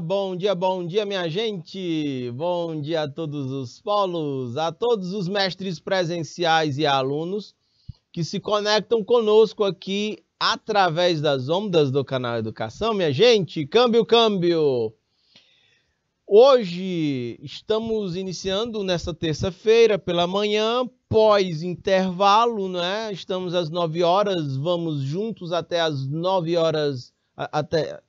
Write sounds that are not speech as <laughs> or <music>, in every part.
bom dia, bom dia, minha gente. Bom dia a todos os polos, a todos os mestres presenciais e alunos que se conectam conosco aqui através das ondas do canal Educação, minha gente. Câmbio, câmbio. Hoje estamos iniciando nesta terça-feira pela manhã, pós intervalo, né? Estamos às 9 horas, vamos juntos até às 9 horas até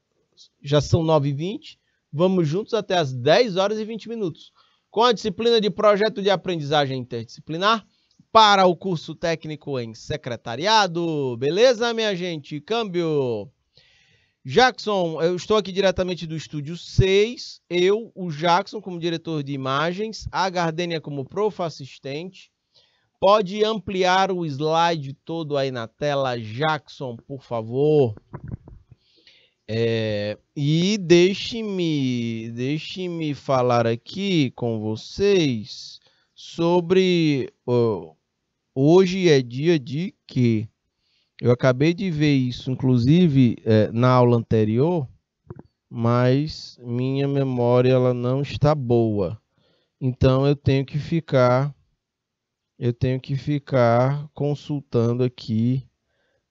minutos, já são 9 e 20 vamos juntos até as 10 horas e 20 minutos. Com a disciplina de Projeto de Aprendizagem Interdisciplinar, para o curso técnico em secretariado. Beleza, minha gente? Câmbio. Jackson, eu estou aqui diretamente do estúdio 6. Eu, o Jackson, como diretor de imagens, a Gardênia como prof assistente. Pode ampliar o slide todo aí na tela, Jackson, por favor. É, e deixe-me deixe-me falar aqui com vocês sobre oh, hoje é dia de que eu acabei de ver isso, inclusive é, na aula anterior, mas minha memória ela não está boa. Então eu tenho que ficar eu tenho que ficar consultando aqui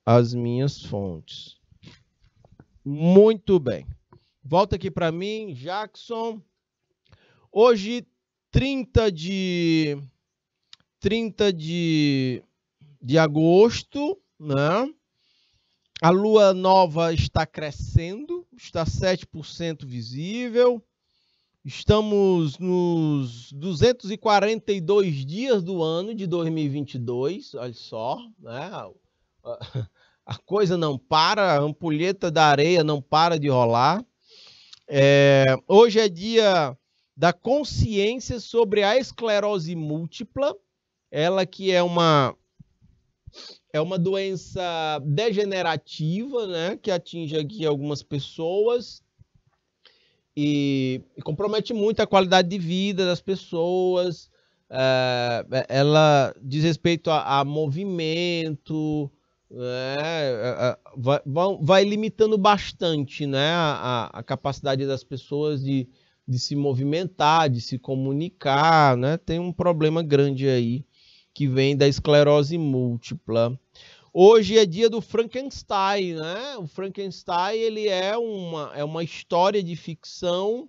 as minhas fontes. Muito bem. Volta aqui para mim, Jackson. Hoje, 30 de 30 de, de agosto, né? A lua nova está crescendo, está 7% visível. Estamos nos 242 dias do ano de 2022, olha só, né? a coisa não para, a ampulheta da areia não para de rolar. É, hoje é dia da consciência sobre a esclerose múltipla, ela que é uma é uma doença degenerativa, né, que atinge aqui algumas pessoas e, e compromete muito a qualidade de vida das pessoas. É, ela diz respeito a, a movimento, é, é, é, vai, vai, limitando bastante né, a, a, capacidade das pessoas de, de se movimentar, de se comunicar. Né? Tem um problema grande aí que vem da esclerose múltipla. Hoje é dia do Frankenstein, né? O Frankenstein ele é uma, é uma história de ficção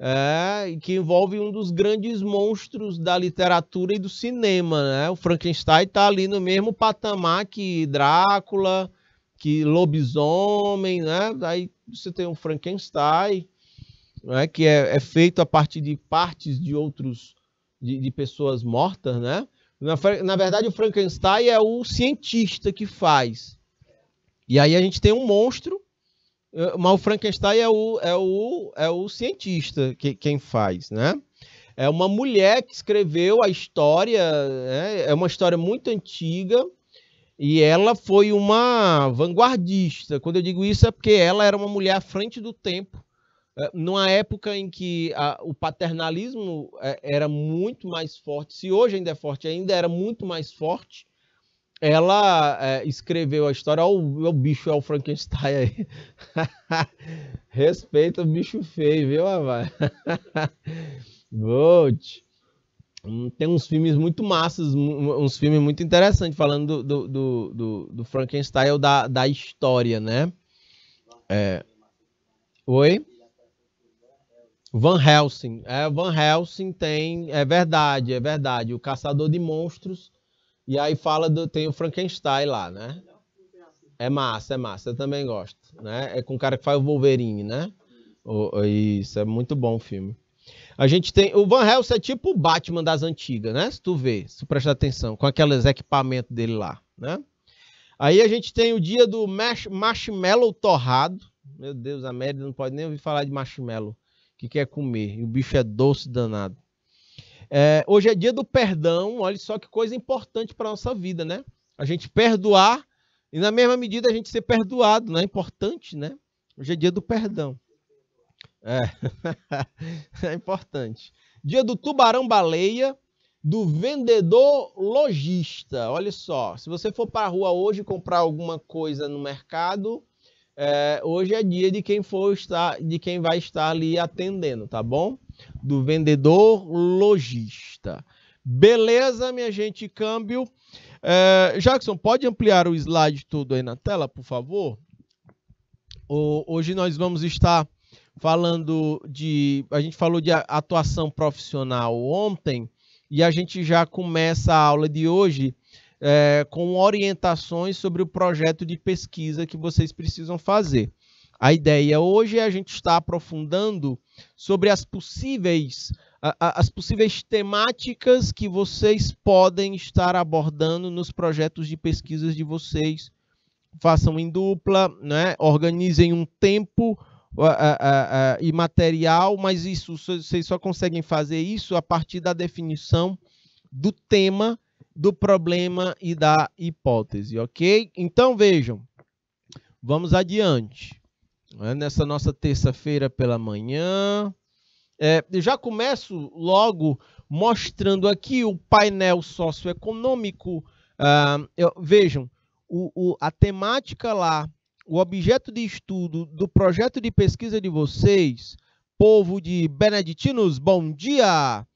é, que envolve um dos grandes monstros da literatura e do cinema. Né? O Frankenstein está ali no mesmo patamar que Drácula, que Lobisomem, né? Aí você tem um Frankenstein, né? que é, é feito a partir de partes de outros de, de pessoas mortas, né? Na, na verdade, o Frankenstein é o cientista que faz. E aí a gente tem um monstro eh, mas o Frankenstein é o, é o, é o cientista que, quem faz, né? É uma mulher que escreveu a história, né? é uma história muito antiga, e ela foi uma vanguardista. Quando eu digo isso é porque ela era uma mulher à frente do tempo, eh, numa época em que a, o paternalismo eh, era muito mais forte, se hoje ainda é forte, ainda era muito mais forte, ela é, escreveu a história. Olha o, o bicho, é o Frankenstein aí. <laughs> Respeita o bicho feio, viu, rapaz? Volte. <laughs> Hum, tem uns filmes muito massas, uns filmes muito interessantes, falando do, do, do, do Frankenstein ou da, da história, né? É. Oi? Van Helsing. É, Van Helsing tem. É verdade, é verdade. O Caçador de Monstros e aí fala do. Tem o Frankenstein lá, né? É massa, é massa, eu também gosto. Né? É com o cara que faz o Wolverine, né? isso, é muito bom o filme. A gente tem. O Van Helsing é tipo o Batman das antigas, né? Se tu vê, se tu prestar atenção, com aqueles equipamentos dele lá, né? Aí a gente tem o dia do mash, marshmallow torrado. Meu Deus, a Mérida não pode nem ouvir falar de marshmallow. que quer é comer? E o bicho é doce danado. É, hoje é dia do perdão, olha só que coisa importante para a nossa vida, né? A gente perdoar e, na mesma medida, a gente ser perdoado, né? Importante, né? Hoje é dia do perdão. É, <laughs> é importante. Dia do tubarão-baleia, do vendedor lojista. Olha só, se você for para a rua hoje comprar alguma coisa no mercado, é, hoje é dia de quem for estar, de quem vai estar ali atendendo, tá bom? do vendedor lojista. Beleza, minha gente, câmbio. É, Jackson, pode ampliar o slide todo aí na tela, por favor? O, hoje nós vamos estar falando de. A gente falou de atuação profissional ontem e a gente já começa a aula de hoje é, com orientações sobre o projeto de pesquisa que vocês precisam fazer. A ideia hoje é a gente estar aprofundando sobre as possíveis as possíveis temáticas que vocês podem estar abordando nos projetos de pesquisas de vocês. Façam em dupla, né? organizem um tempo uh, uh, uh, e material, mas isso vocês só conseguem fazer isso a partir da definição do tema, do problema e da hipótese, ok? Então vejam, vamos adiante né, nessa nossa terça-feira pela manhã. É, já começo logo mostrando aqui o painel socioeconômico. Ah, eu, vejam, o, o, a temática lá, o objeto de estudo do projeto de pesquisa de vocês, povo de Beneditinos, bom dia!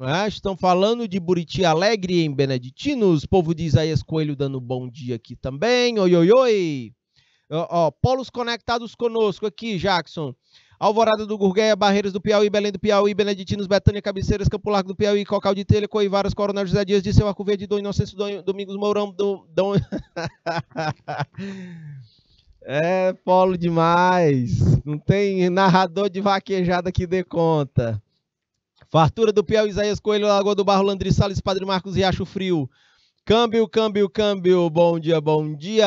É, estão falando de Buriti Alegre em Beneditinos, povo de Isaías Coelho dando bom dia aqui também. Oi, oi, oi! Ó, polos conectados conosco aqui, Jackson. Alvorada do Gurgueia, Barreiras do Piauí, Belém do Piauí, Beneditinos, Betânia, Cabeceiras, Campo Largo do Piauí, Cocal de Telha, Coivaras, Coronel José Dias, Disseu, Arco Verde, Dom Inocêncio, Dom, Domingos Mourão, Dom... Dom... <laughs> é, polo demais. Não tem narrador de vaquejada que dê conta. Fartura do Piauí, Isaías Coelho, Lagoa do Barro, Landri Salles, Padre Marcos, Riacho Frio. Câmbio, câmbio, câmbio. Bom dia, bom dia.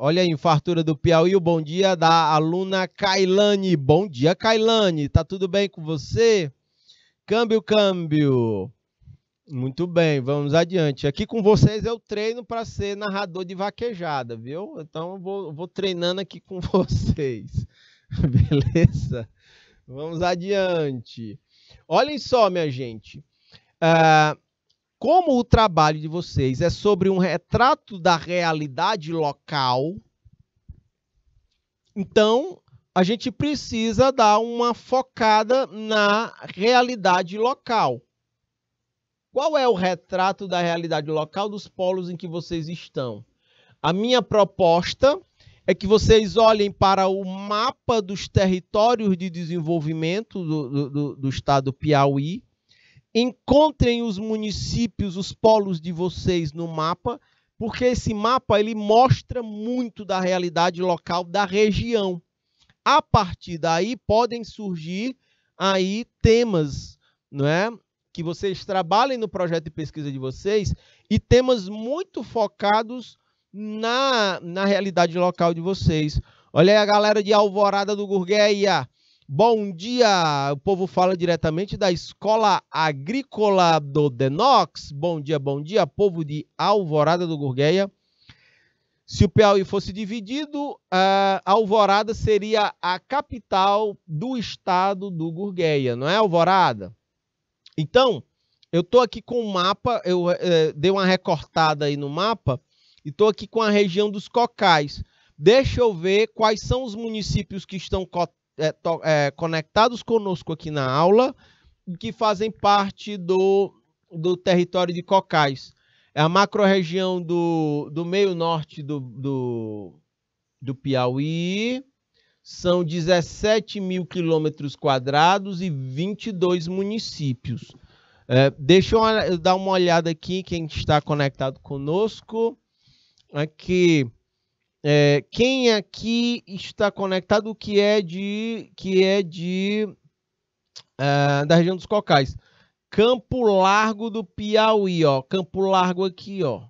Olha aí, fartura do Piauí. O bom dia da aluna Kailane. Bom dia, Kailane. Tá tudo bem com você? Câmbio, câmbio. Muito bem, vamos adiante. Aqui com vocês eu treino para ser narrador de vaquejada, viu? Então eu vou, vou treinando aqui com <laughs> vocês. Beleza? Vamos adiante. Olhem só, minha gente. Uh, como o trabalho de vocês é sobre um retrato da realidade local, então a gente precisa dar uma focada na realidade local. Qual é o retrato da realidade local dos polos em que vocês estão? A minha proposta é que vocês olhem para o mapa dos territórios de desenvolvimento do, do, do estado Piauí encontrem os municípios, os polos de vocês no mapa, porque esse mapa ele mostra muito da realidade local da região. A partir daí podem surgir aí temas, não é? Que vocês trabalhem no projeto de pesquisa de vocês e temas muito focados na, na realidade local de vocês. Olha aí a galera de Alvorada do Gurgueia. Bom dia! O povo fala diretamente da Escola Agrícola do Denox. Bom dia, bom dia, povo de Alvorada do Gurgueia. Se o Piauí fosse dividido, ah, Alvorada seria a capital do estado do Gurgueia, não é Alvorada? Então, eu estou aqui com o um mapa, eu eh, dei uma recortada aí no mapa, e estou aqui com a região dos Cocais. Deixa eu ver quais são os municípios que estão cotados é, to, é, conectados conosco aqui na aula, que fazem parte do, do território de Cocais. É a macro-região do, do meio norte do, do, do Piauí. São 17 mil quilômetros quadrados e 22 municípios. É, deixa eu dar uma olhada aqui, quem está conectado conosco. Aqui, é, quem aqui está conectado que é de que é de é, da região dos Cocais? Campo Largo do Piauí, ó. Campo Largo aqui, ó.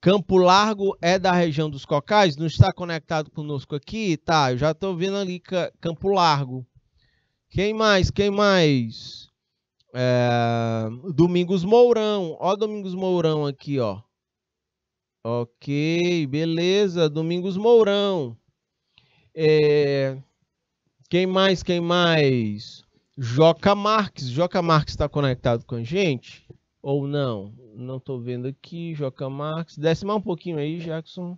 Campo Largo é da região dos Cocais, não está conectado conosco aqui? Tá, eu já estou vendo ali Campo Largo. Quem mais? Quem mais? É... Domingos Mourão. Ó, Domingos Mourão aqui, ó. Ok, beleza. Domingos Mourão. É... Quem mais? Quem mais? Joca Marques. Joca Marques está conectado com a gente? Ou não? Não estou vendo aqui. Joca Marques. Desce mais um pouquinho aí, Jackson.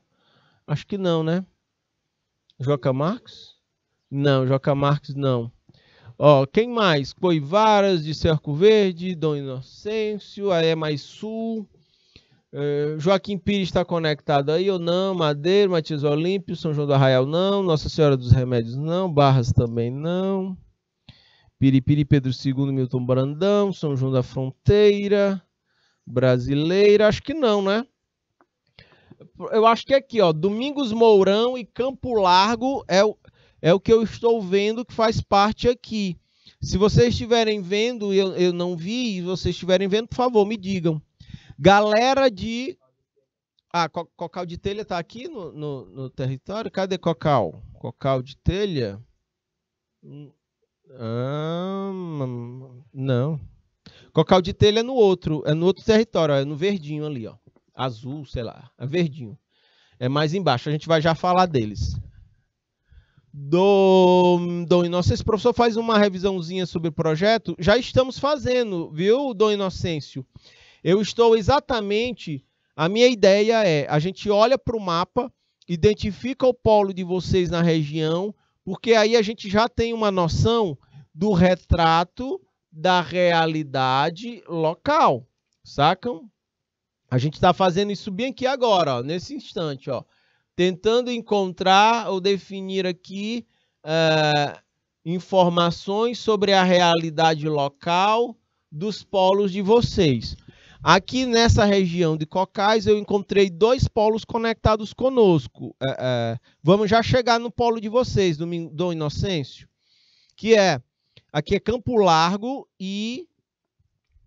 Acho que não, né? Joca Marques? Não, Joca Marques não. Ó, quem mais? Coivaras de Cerco Verde, Dom Inocêncio, Aé Mais Sul. Eh, Joaquim Pires está conectado aí ou não? Madeira, Matias Olímpio, São João do Arraial não, Nossa Senhora dos Remédios não, Barras também não, Piripiri Pedro II, Milton Brandão, São João da Fronteira, Brasileira, acho que não, né? Eu acho que é aqui, ó, Domingos Mourão e Campo Largo é o, é o que eu estou vendo que faz parte aqui. Se vocês estiverem vendo, eu, eu não vi, e vocês estiverem vendo, por favor, me digam. Galera de. Ah, co Cocal de Telha tá aqui no, no, no, território? Cadê Cocal? Cocal de Telha? Hum, ah, não. Cocal de Telha é no outro, é no outro território, é no verdinho ali, ó. Azul, sei lá, é verdinho. É mais embaixo, a gente vai já falar deles. Dom, do Inocêncio, professor, faz uma revisãozinha sobre o projeto. Já estamos fazendo, viu, Dom Inocêncio? Eu estou exatamente. A minha ideia é: a gente olha para o mapa, identifica o polo de vocês na região, porque aí a gente já tem uma noção do retrato da realidade local. Sacam? A gente está fazendo isso bem aqui agora, ó, nesse instante, ó, tentando encontrar ou definir aqui eh, informações sobre a realidade local dos polos de vocês. Aqui nessa região de Cocais, eu encontrei dois polos conectados conosco. É, é, vamos já chegar no polo de vocês, do, do Inocêncio, que é aqui é Campo Largo e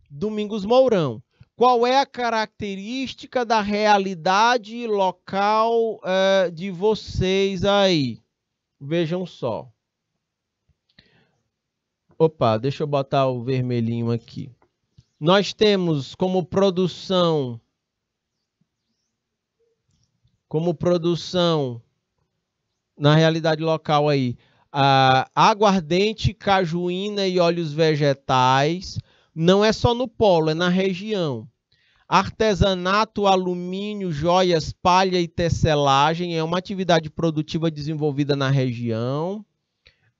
Domingos Mourão. Qual é a característica da realidade local é, de vocês aí? Vejam só. Opa, deixa eu botar o vermelhinho aqui. Nós temos como produção como produção na realidade local aí, a aguardente, cajuína e óleos vegetais, não é só no polo, é na região. Artesanato, alumínio, joias, palha e tecelagem é uma atividade produtiva desenvolvida na região.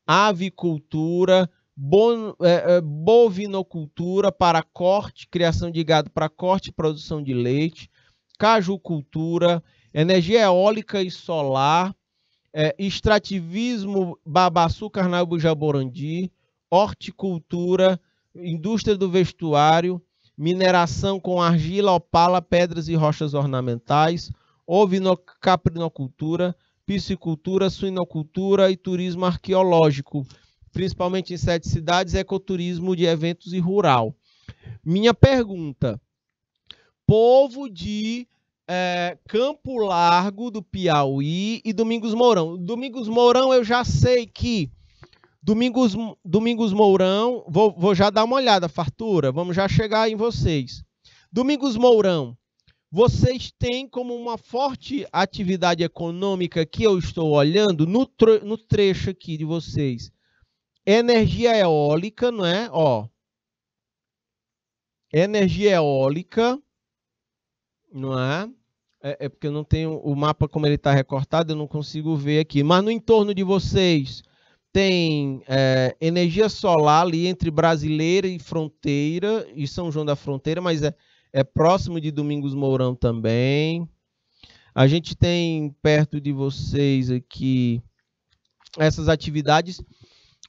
Avicultura, bon, é, é, bovinocultura para corte, criação de gado para corte e produção de leite, cajucultura, energia eólica e solar, é, extrativismo babaçu, carnaúba jaborandi, horticultura, indústria do vestuário, mineração com argila, opala, pedras e rochas ornamentais, ovinocaprinocultura, piscicultura, suinocultura e turismo arqueológico principalmente em sete cidades, é ecoturismo de eventos e rural. Minha pergunta: povo de é, Campo Largo do Piauí e Domingos Mourão. Domingos Mourão, eu já sei que Domingos, Domingos Mourão, vou, vou já dar uma olhada, fartura, vamos já chegar em vocês. Domingos Mourão, vocês têm como uma forte atividade econômica que eu estou olhando no, no trecho aqui de vocês energia eólica, não é? Ó. Energia eólica, não é? É, é porque eu não tenho o mapa como ele está recortado, eu não consigo ver aqui. Mas no entorno de vocês tem é, energia solar ali entre Brasileira e Fronteira, e São João da Fronteira, mas é, é próximo de Domingos Mourão também. A gente tem perto de vocês aqui essas atividades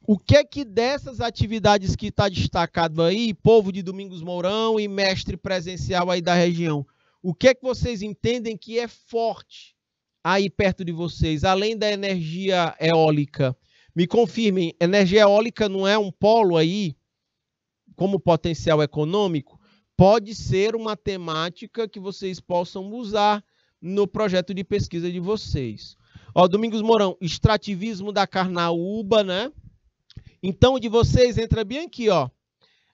o que é que dessas atividades que está destacado aí, povo de Domingos Mourão e mestre presencial aí da região, o que é que vocês entendem que é forte aí perto de vocês, além da energia eólica? Me confirmem, energia eólica não é um polo aí como potencial econômico? Pode ser uma temática que vocês possam usar no projeto de pesquisa de vocês. Ó, Domingos Mourão, extrativismo da carnaúba, né? Então, de vocês, entra bem aqui, ó.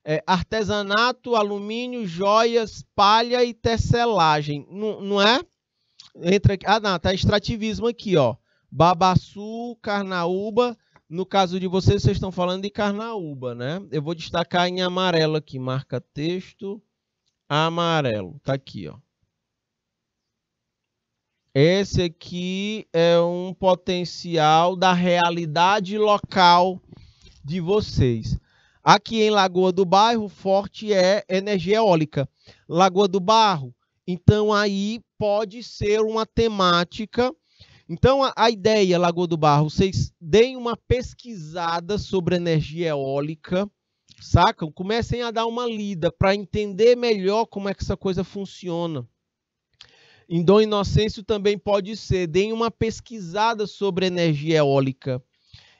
É, artesanato, alumínio, joias, palha e tecelagem. Não, não é? Entra aqui. Ah, não, tá extrativismo aqui, ó. Babaçu, carnaúba. No caso de vocês, vocês estão falando de carnaúba, né? Eu vou destacar em amarelo aqui. Marca texto amarelo. Tá aqui, ó. Esse aqui é um potencial da realidade local de vocês. Aqui em Lagoa do Bairro, forte é energia eólica. Lagoa do Barro, então aí pode ser uma temática. Então a, a ideia, Lagoa do Barro, vocês deem uma pesquisada sobre energia eólica, sacam? Comecem a dar uma lida para entender melhor como é que essa coisa funciona. Em Dom Inocêncio também pode ser, deem uma pesquisada sobre energia eólica.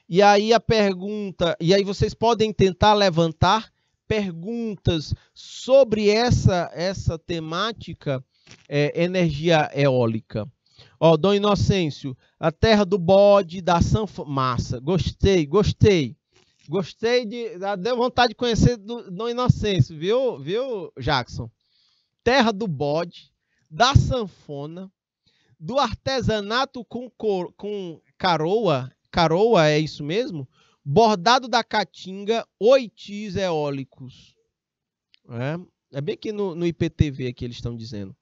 E aí a pergunta, e aí vocês podem tentar levantar perguntas sobre essa essa temática é, energia eólica. Ó, Dom Inocêncio, a terra do bode, da sanfa... Massa, gostei, gostei. Gostei de... Deu vontade de conhecer do, Dom Inocêncio, viu, viu, Jackson? Terra do bode, da sanfona, do artesanato com, cor, com caroa Caroa, é isso mesmo? Bordado da Caatinga, oitis eólicos. É, é bem aqui no, no IPTV que eles estão dizendo.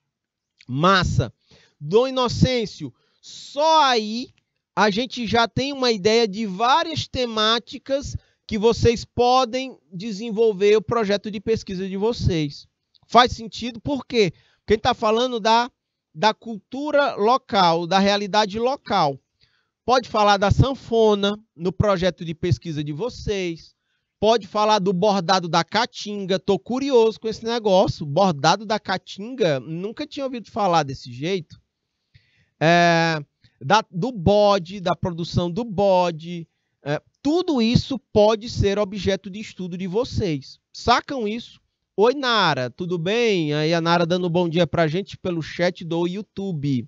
Massa. Dom Inocêncio, só aí a gente já tem uma ideia de várias temáticas que vocês podem desenvolver o projeto de pesquisa de vocês. Faz sentido por quê? Porque está falando da, da cultura local, da realidade local. Pode falar da sanfona no projeto de pesquisa de vocês. Pode falar do bordado da caatinga. Tô curioso com esse negócio. Bordado da caatinga, nunca tinha ouvido falar desse jeito. É, da, do bode, da produção do bode. É, tudo isso pode ser objeto de estudo de vocês. Sacam isso? Oi, Nara, tudo bem? Aí a Nara dando um bom dia a gente pelo chat do YouTube.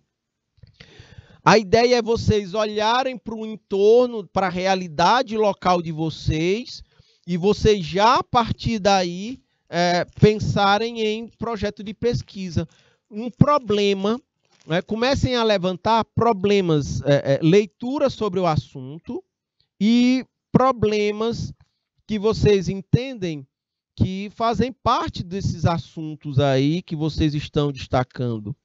A ideia é vocês olharem para o entorno, para a realidade local de vocês, e vocês já a partir daí é, pensarem em projeto de pesquisa. Um problema, né, comecem a levantar problemas, é, é, leitura sobre o assunto e problemas que vocês entendem que fazem parte desses assuntos aí que vocês estão destacando,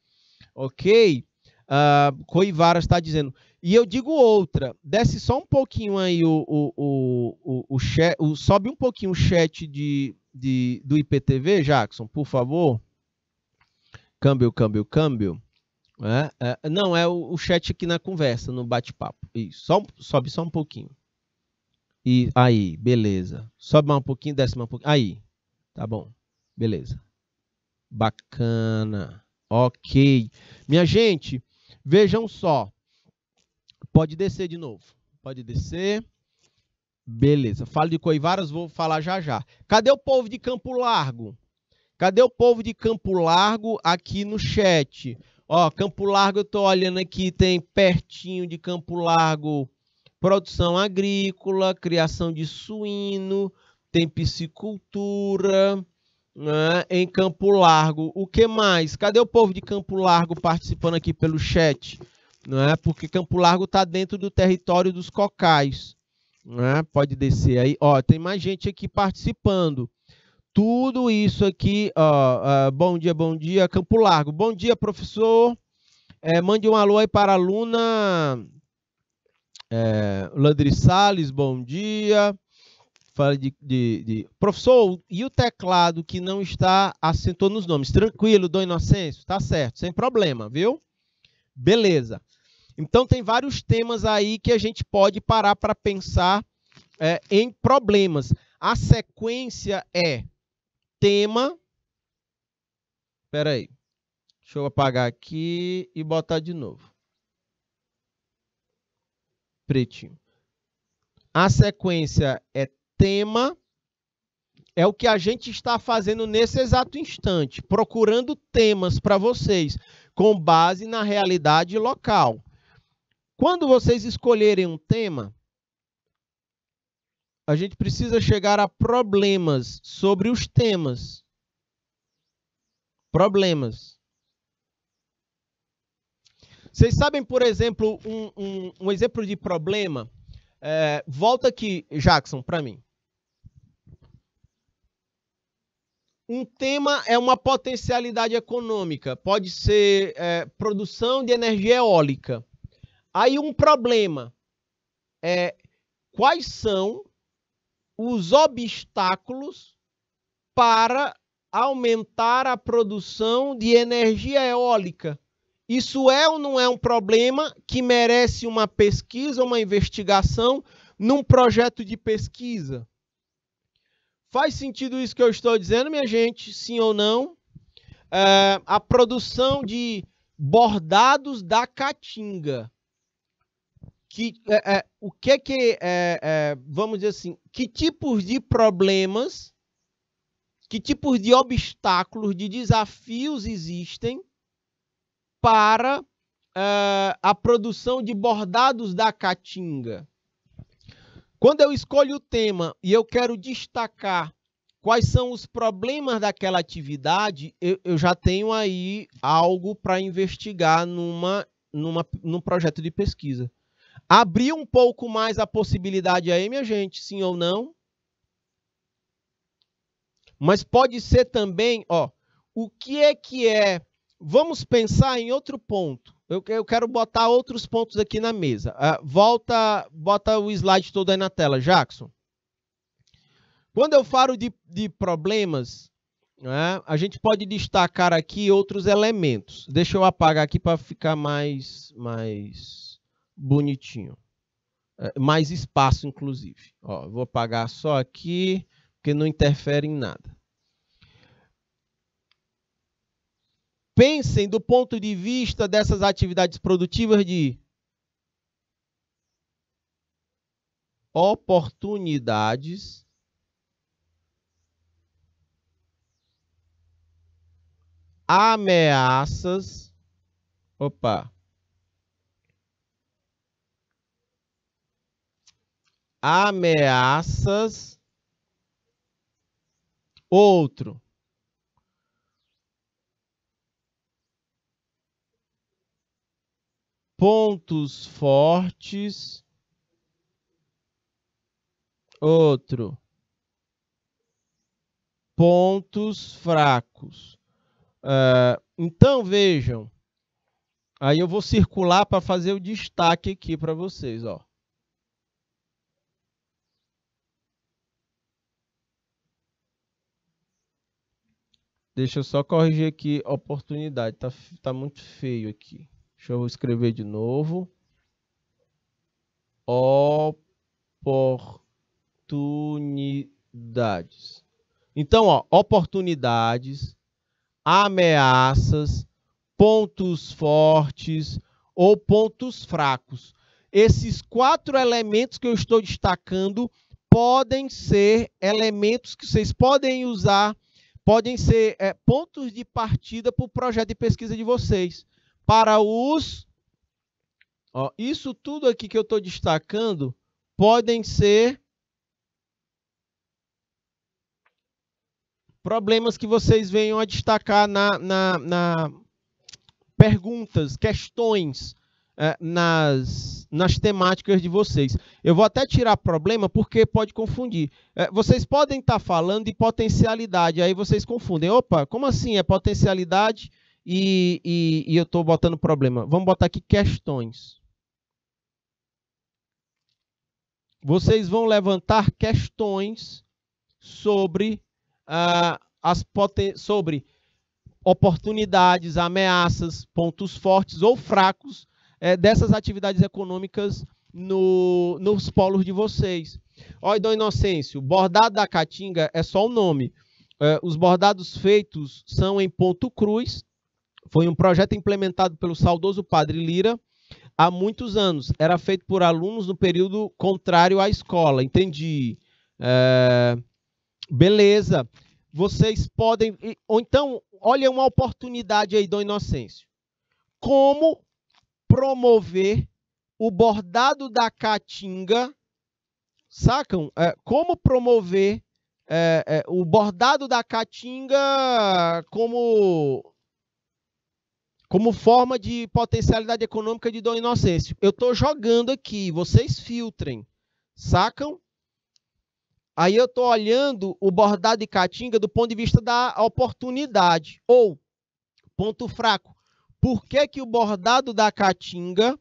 ok? Uh, ah, Coivara está dizendo. E eu digo outra, desce só um pouquinho aí o, o, o, o, chat, sobe um pouquinho o chat de, de, do IPTV, Jackson, por favor. Câmbio, câmbio, câmbio. É, é, não, é o, o, chat aqui na conversa, no bate-papo. Só, sobe só um pouquinho. E aí, beleza. Sobe mais um pouquinho, desce mais um pouquinho. Aí, tá bom. Beleza. Bacana. Ok. Minha gente, Vejam só. Pode descer de novo. Pode descer. Beleza. Falo de Coivaras, vou falar já já. Cadê o povo de Campo Largo? Cadê o povo de Campo Largo aqui no chat? Ó, Campo Largo, eu tô olhando aqui, tem pertinho de Campo Largo produção agrícola, criação de suíno, tem piscicultura, né, em Campo Largo. O que mais? Cadê o povo de Campo Largo participando aqui pelo chat? Né? Porque Campo Largo está dentro do território dos cocais. Né? Pode descer aí. Ó, tem mais gente aqui participando. Tudo isso aqui. Ó, bom dia, bom dia, Campo Largo. Bom dia, professor. É, mande um alô aí para a aluna é, Landry Salles, bom dia. Fala de, de, de, Professor, e o teclado que não está acentuando os nomes? Tranquilo, Dom Inocêncio, tá certo, sem problema, viu? Beleza. Então, tem vários temas aí que a gente pode parar para pensar é, em problemas. A sequência é tema. Espera aí. Deixa eu apagar aqui e botar de novo. Pretinho. A sequência é tema é o que a gente está fazendo nesse exato instante, procurando temas para vocês com base na realidade local. Quando vocês escolherem um tema, a gente precisa chegar a problemas sobre os temas. Problemas. Vocês sabem, por exemplo, um, um, um exemplo de problema? É, volta aqui, Jackson, para mim. um tema é uma potencialidade econômica, pode ser é, produção de energia eólica. Aí um problema é quais são os obstáculos para aumentar a produção de energia eólica. Isso é ou não é um problema que merece uma pesquisa, uma investigação num projeto de pesquisa? Faz sentido isso que eu estou dizendo, minha gente? Sim ou não? É, a produção de bordados da caatinga. Que, é, é, o que que, é, é, vamos dizer assim, que tipos de problemas, que tipos de obstáculos, de desafios existem para é, a produção de bordados da caatinga? Quando eu escolho o tema e eu quero destacar quais são os problemas daquela atividade, eu, eu já tenho aí algo para investigar numa, numa, num projeto de pesquisa. Abrir um pouco mais a possibilidade aí, minha gente, sim ou não? Mas pode ser também, ó, o que é que é Vamos pensar em outro ponto. Eu, eu quero botar outros pontos aqui na mesa. Uh, volta, bota o slide todo aí na tela, Jackson. Quando eu falo de, de problemas, né, a gente pode destacar aqui outros elementos. Deixa eu apagar aqui para ficar mais, mais bonitinho. É, mais espaço, inclusive. Ó, vou apagar só aqui, porque não interfere em nada. pensem do ponto de vista dessas atividades produtivas de oportunidades ameaças. Opa. Ameaças. Outro. pontos fortes. Outro. Pontos fracos. Uh, então vejam. Aí eu vou circular para fazer o destaque aqui para vocês, ó. Deixa eu só corrigir aqui oportunidade, tá, tá muito feio aqui. Deixa eu escrever de novo. Oportunidades. Então, ó, oportunidades, ameaças, pontos fortes ou pontos fracos. Esses quatro elementos que eu estou destacando podem ser elementos que vocês podem usar, podem ser é, pontos de partida para o projeto de pesquisa de vocês para os. Ó, isso tudo aqui que eu estou destacando podem ser problemas que vocês venham a destacar na, na, na perguntas, questões é, nas, nas temáticas de vocês. Eu vou até tirar problema porque pode confundir. É, vocês podem estar tá falando de potencialidade, aí vocês confundem. Opa, como assim é potencialidade? e, e, e eu estou botando problema. Vamos botar aqui questões. Vocês vão levantar questões sobre, ah, as sobre oportunidades, ameaças, pontos fortes ou fracos é, dessas atividades econômicas no, nos polos de vocês. Olha, Dom Inocêncio, bordado da Caatinga é só o nome. É, os bordados feitos são em ponto cruz, foi um projeto implementado pelo saudoso padre Lira há muitos anos. Era feito por alunos no período contrário à escola. Entendi. É... Beleza. Vocês podem. Ou então, olha uma oportunidade aí, Dom Inocêncio. Como promover o bordado da caatinga? Sacam? É, como promover é, é, o bordado da caatinga como como forma de potencialidade econômica de Dom Inocêncio. Eu estou jogando aqui, vocês filtrem, sacam? Aí eu estou olhando o bordado de Caatinga do ponto de vista da oportunidade, ou ponto fraco. Por que, que o bordado da Caatinga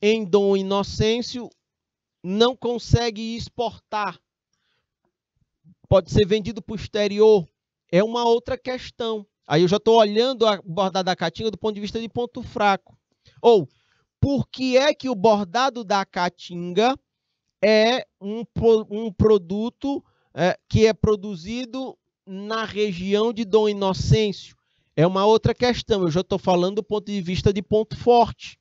em Dom Inocêncio não consegue exportar? Pode ser vendido para o exterior. É uma outra questão. Aí eu já estou olhando a bordada da caatinga do ponto de vista de ponto fraco. Ou, por que é que o bordado da caatinga é um, um produto é, que é produzido na região de Dom Inocêncio? É uma outra questão. Eu já estou falando do ponto de vista de ponto forte.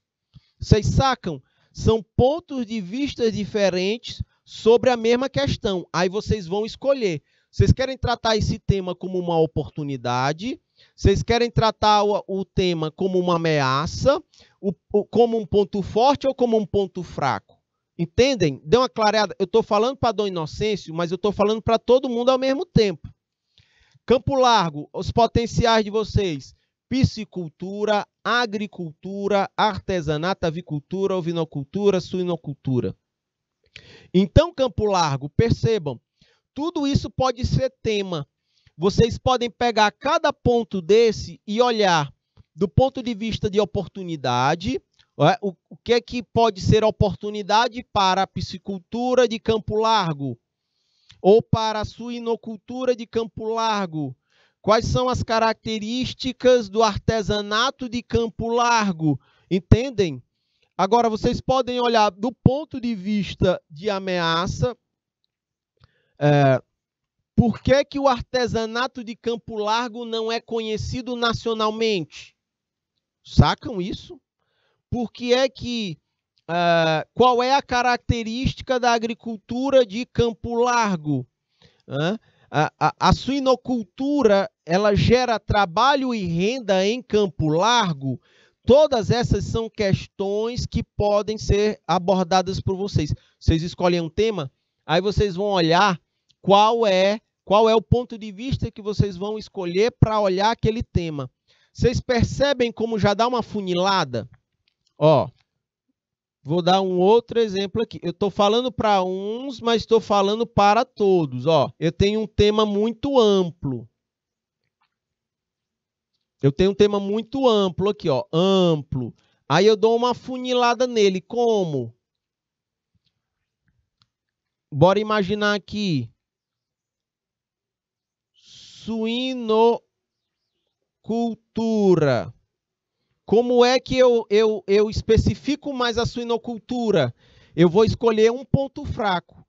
Vocês sacam? São pontos de vista diferentes sobre a mesma questão. Aí vocês vão escolher. Vocês querem tratar esse tema como uma oportunidade vocês querem tratar o, o tema como uma ameaça, o, o, como um ponto forte ou como um ponto fraco? Entendem? Dê uma clareada. Eu estou falando para Dom Inocêncio, mas eu estou falando para todo mundo ao mesmo tempo. Campo Largo, os potenciais de vocês: piscicultura, agricultura, artesanato, avicultura, ovinocultura, suinocultura. Então, Campo Largo, percebam, tudo isso pode ser tema vocês podem pegar cada ponto desse e olhar do ponto de vista de oportunidade, o, que é que pode ser oportunidade para a piscicultura de Campo Largo ou para a suinocultura de Campo Largo? Quais são as características do artesanato de Campo Largo? Entendem? Agora, vocês podem olhar do ponto de vista de ameaça, é, por que, que o artesanato de Campo Largo não é conhecido nacionalmente? Sacam isso? Por que é que. Uh, qual é a característica da agricultura de Campo Largo? Uh, a, a, a suinocultura ela gera trabalho e renda em Campo Largo? Todas essas são questões que podem ser abordadas por vocês. Vocês escolhem um tema, aí vocês vão olhar qual é qual é o ponto de vista que vocês vão escolher para olhar aquele tema? Vocês percebem como já dá uma funilada? Ó, vou dar um outro exemplo aqui. Eu estou falando para uns, mas estou falando para todos. Ó, eu tenho um tema muito amplo. Eu tenho um tema muito amplo aqui, ó, amplo. Aí eu dou uma funilada nele, como? Bora imaginar aqui suinocultura. Como é que eu, eu, eu especifico mais a suinocultura? Eu vou escolher um ponto fraco,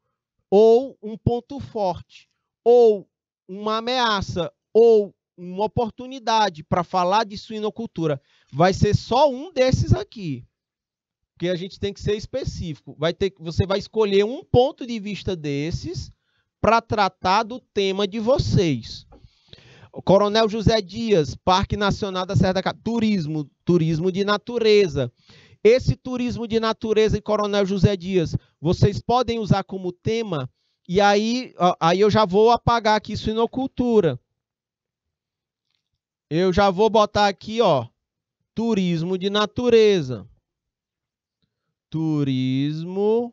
ou um ponto forte, ou uma ameaça, ou uma oportunidade para falar de suinocultura. Vai ser só um desses aqui. Porque a gente tem que ser específico. Vai ter, você vai escolher um ponto de vista desses para tratar do tema de vocês. Coronel José Dias, Parque Nacional da Serra da Cata, turismo, turismo de natureza. Esse turismo de natureza e Coronel José Dias, vocês podem usar como tema, e aí, aí eu já vou apagar aqui cultura. Eu já vou botar aqui, ó, turismo de natureza. Turismo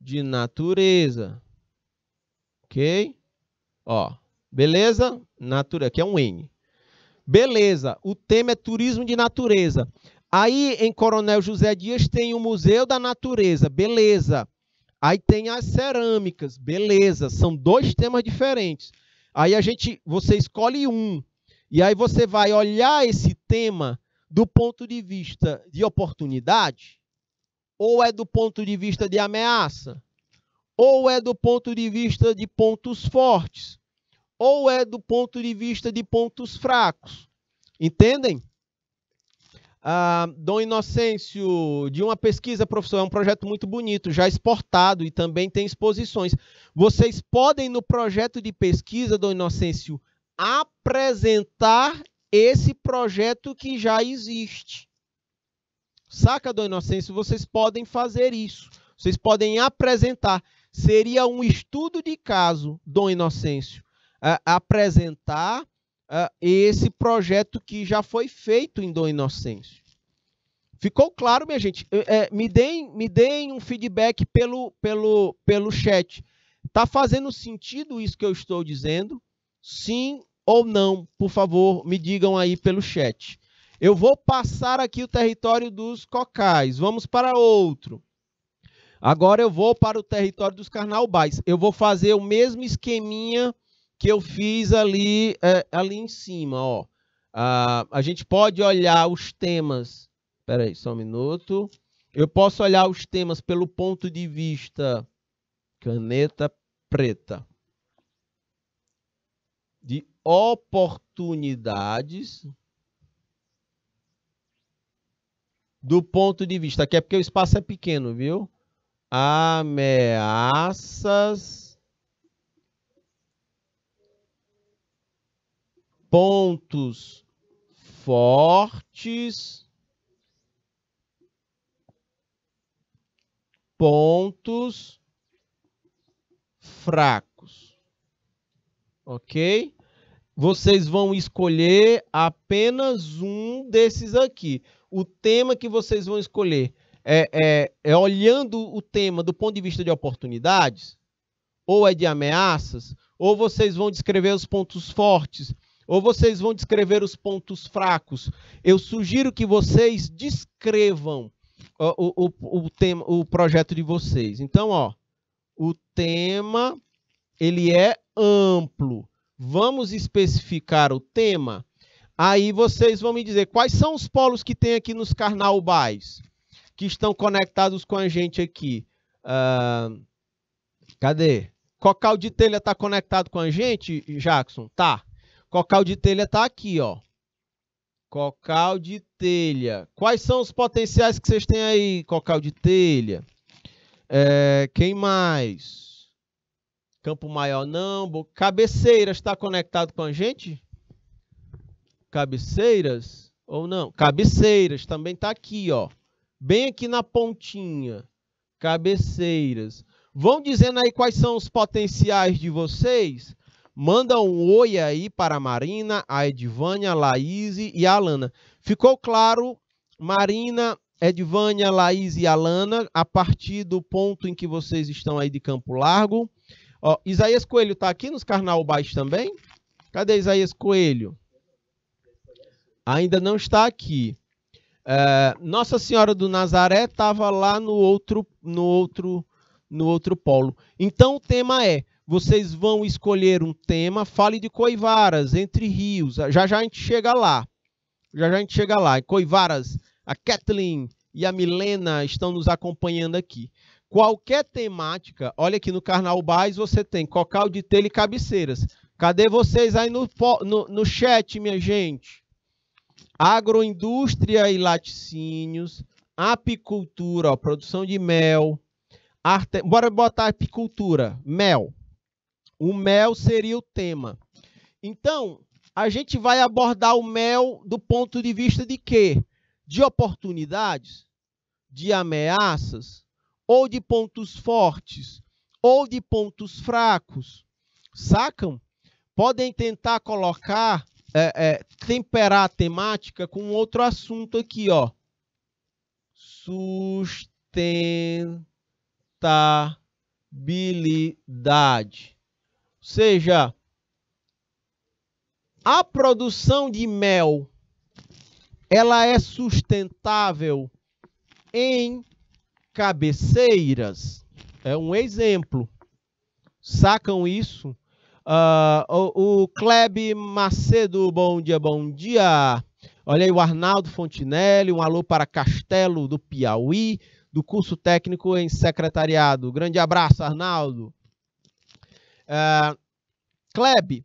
de natureza. Ok? Ó. Beleza? Natura, que é um N. Beleza, o tema é turismo de natureza. Aí em Coronel José Dias tem o Museu da Natureza, beleza. Aí tem as cerâmicas, beleza. São dois temas diferentes. Aí a gente, você escolhe um. E aí você vai olhar esse tema do ponto de vista de oportunidade, ou é do ponto de vista de ameaça, ou é do ponto de vista de pontos fortes, ou é do ponto de vista de pontos fracos. Entendem? Ah, Dom Inocêncio, de uma pesquisa, professor, é um projeto muito bonito, já exportado e também tem exposições. Vocês podem, no projeto de pesquisa, Dom Inocêncio, apresentar esse projeto que já existe. Saca, Dom Inocêncio? Vocês podem fazer isso. Vocês podem apresentar. Seria um estudo de caso, Dom Inocêncio uh, apresentar uh, esse projeto que já foi feito em Dom Inocêncio. Ficou claro, minha gente? É, me, deem, me deem um feedback pelo, pelo, pelo chat. Está fazendo sentido isso que eu estou dizendo? Sim ou não? Por favor, me digam aí pelo chat. Eu vou passar aqui o território dos cocais. Vamos para outro. Agora eu vou para o território dos carnaubais. Eu vou fazer o mesmo esqueminha que eu fiz ali, é, ali em cima, ó. Ah, a gente pode olhar os temas. Espera aí, só um minuto. Eu posso olhar os temas pelo ponto de vista caneta preta de oportunidades do ponto de vista. Aqui é porque o espaço é pequeno, viu? Ameaças pontos fortes, pontos fracos. Ok? Vocês vão escolher apenas um desses aqui. O tema que vocês vão escolher é, é, é olhando o tema do ponto de vista de oportunidades, ou é de ameaças, ou vocês vão descrever os pontos fortes ou vocês vão descrever os pontos fracos. Eu sugiro que vocês descrevam o, o, o, tema, o projeto de vocês. Então, ó, o tema ele é amplo. Vamos especificar o tema. Aí vocês vão me dizer quais são os polos que tem aqui nos carnaubais que estão conectados com a gente aqui. Uh, cadê? Cocal de telha está conectado com a gente, Jackson? Tá. Cocal de telha está aqui, ó. Cocal de telha. Quais são os potenciais que vocês têm aí, cocal de telha? É, quem mais? Campo Maior não. Cabeceiras está conectado com a gente? Cabeceiras ou não? Cabeceiras também está aqui, ó. Bem aqui na pontinha. Cabeceiras. Vão dizendo aí quais são os potenciais de vocês Manda um oi aí para a Marina, a Edvânia, a Laís e a Alana. Ficou claro, Marina, Edvânia, Laís e Alana, a partir do ponto em que vocês estão aí de Campo Largo. Ó, Isaías Coelho está aqui nos Carnal Baixo também? Cadê Isaías Coelho? Ainda não está aqui. É, Nossa Senhora do Nazaré estava lá no outro, no outro, no outro polo. Então o tema é vocês vão escolher um tema, fale de Coivaras, entre rios. Já já a gente chega lá. Já já a gente chega lá. Coivaras, a Kathleen e a Milena estão nos acompanhando aqui. Qualquer temática, olha aqui no Bais você tem cocal de telha e cabeceiras. Cadê vocês aí no, no, no chat, minha gente? Agroindústria e laticínios, apicultura, ó, produção de mel, arte... bora botar apicultura, mel, o mel seria o tema. Então, a gente vai abordar o mel do ponto de vista de quê? De oportunidades, de ameaças, ou de pontos fortes, ou de pontos fracos. Sacam? Podem tentar colocar, é, é, temperar a temática com outro assunto aqui, ó. Sustentabilidade ou seja, a produção de mel ela é sustentável em cabeceiras. É um exemplo. Sacam isso? Uh, o, o Kleb Macedo, bom dia, bom dia. Olha aí o Arnaldo Fontinelli, um alô para Castelo do Piauí, do curso técnico em secretariado. Grande abraço, Arnaldo. Uh, Kleb,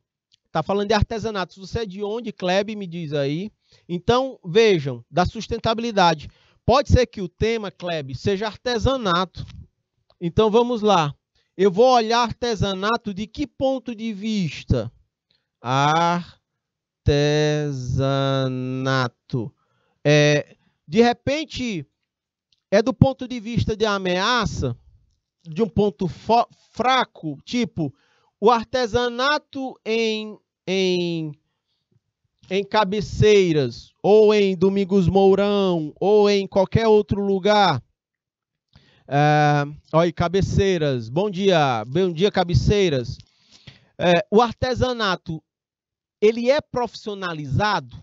tá falando de artesanato. Você é de onde, Kleb? Me diz aí. Então, vejam, da sustentabilidade. Pode ser que o tema, Kleb, seja artesanato. Então, vamos lá. Eu vou olhar artesanato de que ponto de vista? Artesanato. É, de repente, é do ponto de vista de ameaça, de um ponto fraco, tipo o artesanato em, em, em cabeceiras, ou em Domingos Mourão, ou em qualquer outro lugar. É, olha, cabeceiras, bom dia, bom dia, cabeceiras. É, o artesanato, ele é profissionalizado?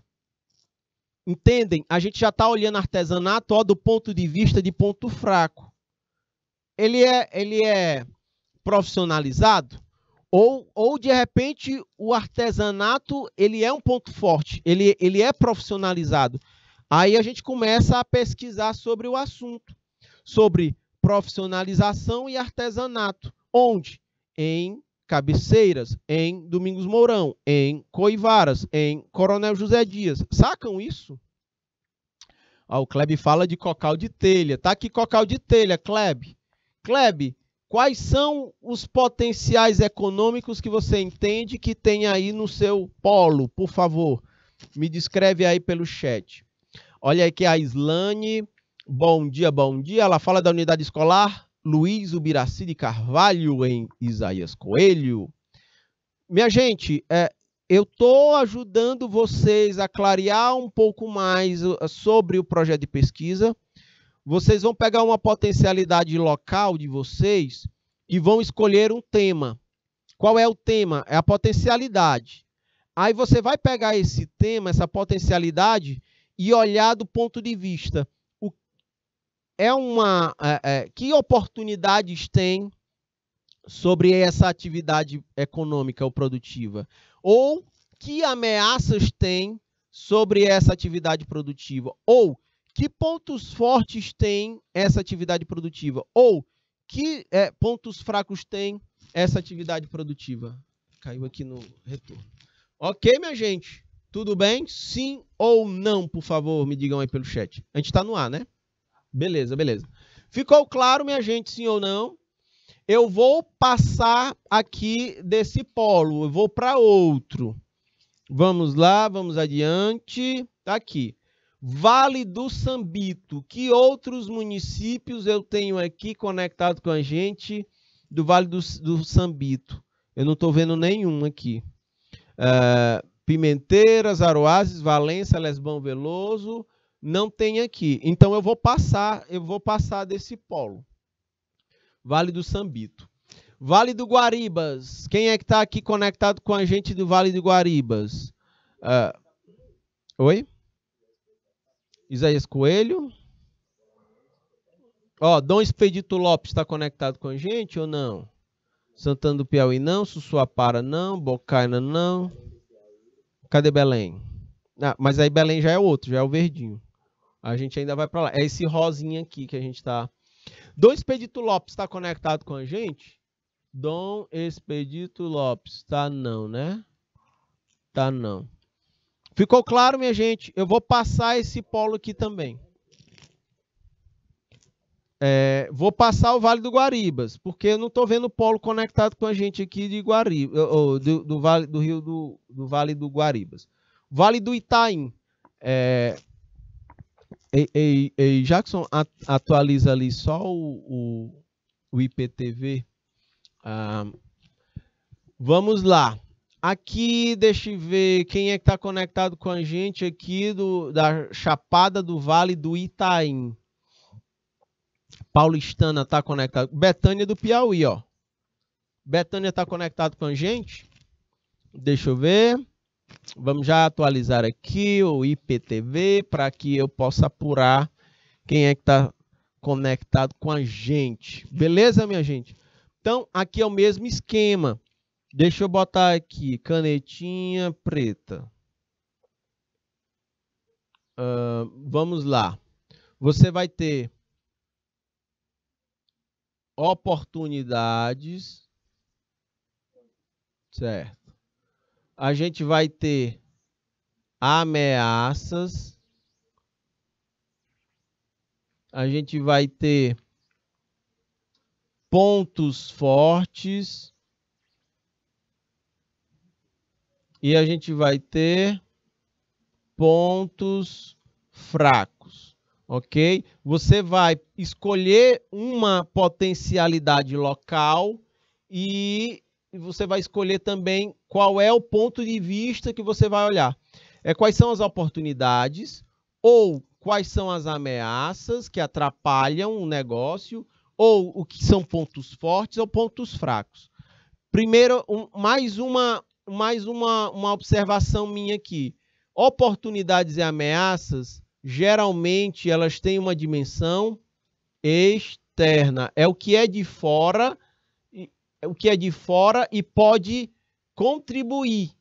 Entendem? A gente já está olhando artesanato ó, do ponto de vista de ponto fraco. Ele é, ele é profissionalizado? Ou, ou de repente o artesanato ele é um ponto forte, ele, ele é profissionalizado. Aí a gente começa a pesquisar sobre o assunto, sobre profissionalização e artesanato. Onde? Em Cabeceiras, em Domingos Mourão, em Coivaras, em Coronel José Dias. Sacam isso? Ó, ah, o Kleb fala de cocal de telha. Tá aqui cocal de telha, Kleb. Kleb, quais são os potenciais econômicos que você entende que tem aí no seu polo, por favor? Me descreve aí pelo chat. Olha aqui a Islane. Bom dia, bom dia. Ela fala da unidade escolar Luiz Ubiraci de Carvalho, em Isaías Coelho. Minha gente, é, eu estou ajudando vocês a clarear um pouco mais uh, sobre o projeto de pesquisa. Vocês vão pegar uma potencialidade local de vocês e vão escolher um tema. Qual é o tema? É a potencialidade. Aí você vai pegar esse tema, essa potencialidade, e olhar do ponto de vista. O, é uma. É, é, que oportunidades tem sobre essa atividade econômica ou produtiva? Ou que ameaças tem sobre essa atividade produtiva? Ou que pontos fortes tem essa atividade produtiva? Ou que é, pontos fracos tem essa atividade produtiva? Caiu aqui no retorno. Ok, minha gente? Tudo bem? Sim ou não, por favor, me digam aí pelo chat. A gente está no ar, né? Beleza, beleza. Ficou claro, minha gente, sim ou não? Eu vou passar aqui desse polo, eu vou para outro. Vamos lá, vamos adiante. Tá aqui. Vale do Sambito. Que outros municípios eu tenho aqui conectado com a gente do Vale do, do Sambito? Eu não estou vendo nenhum aqui. Uh, Pimenteiras, Aroazes, Valença, Lesbão Veloso, não tem aqui. Então eu vou passar, eu vou passar desse polo. Vale do Sambito. Vale do Guaribas. Quem é que está aqui conectado com a gente do Vale do Guaribas? Uh, oi? Isaías Coelho. Ó, Dom Expedito Lopes está conectado com a gente ou não? Santana do Piauí não, Sussuapara não, Bocaina não. Cadê Belém? Ah, mas aí Belém já é outro, já é o verdinho. A gente ainda vai para lá. É esse rosinha aqui que a gente está. Dom Expedito Lopes está conectado com a gente? Dom Expedito Lopes, tá não, né? Tá não. Ficou claro, minha gente? Eu vou passar esse polo aqui também. É, vou passar o Vale do Guaribas, porque eu não estou vendo o polo conectado com a gente aqui de Guaribas, ou do, do, vale, do Rio do, do, Vale do Guaribas. Vale do Itaim. É, ei, ei, ei, Jackson, atualiza ali só o, o, o IPTV. Ah, vamos lá. Aqui, deixa eu ver quem é que está conectado com a gente aqui do, da Chapada do Vale do Itaim. Paulistana está conectado. Betânia do Piauí, ó. Betânia está conectado com a gente. Deixa eu ver. Vamos já atualizar aqui o IPTV para que eu possa apurar quem é que está conectado com a gente. Beleza, minha gente? Então, aqui é o mesmo esquema. Deixa eu botar aqui, canetinha preta. Uh, vamos lá. Você vai ter oportunidades, certo? A gente vai ter ameaças, a gente vai ter pontos fortes E a gente vai ter pontos fracos, ok? Você vai escolher uma potencialidade local e você vai escolher também qual é o ponto de vista que você vai olhar. É quais são as oportunidades ou quais são as ameaças que atrapalham o negócio ou o que são pontos fortes ou pontos fracos. Primeiro, um, mais uma mais uma, uma observação minha aqui. Oportunidades e ameaças, geralmente, elas têm uma dimensão externa. É o que é de fora, é o que é de fora e pode contribuir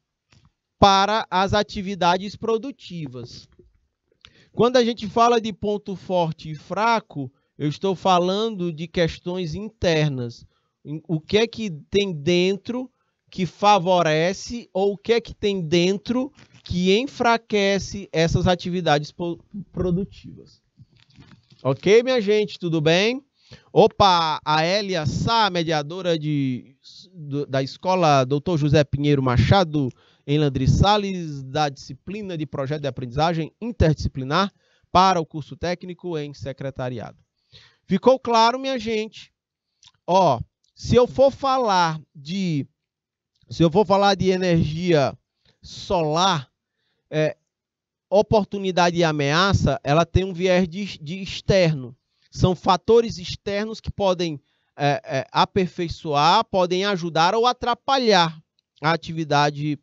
para as atividades produtivas. Quando a gente fala de ponto forte e fraco, eu estou falando de questões internas. O que é que tem dentro que favorece ou o que é que tem dentro que enfraquece essas atividades produtivas. Ok, minha gente, tudo bem? Opa, a Elia Sá, mediadora de, do, da escola Dr. José Pinheiro Machado, em Landry Sales, da disciplina de projeto de aprendizagem interdisciplinar para o curso técnico em secretariado. Ficou claro, minha gente? Ó, se eu for falar de se eu for falar de energia solar, é, oportunidade e ameaça, ela tem um viés de, de externo. São fatores externos que podem é, é, aperfeiçoar, podem ajudar ou atrapalhar a atividade,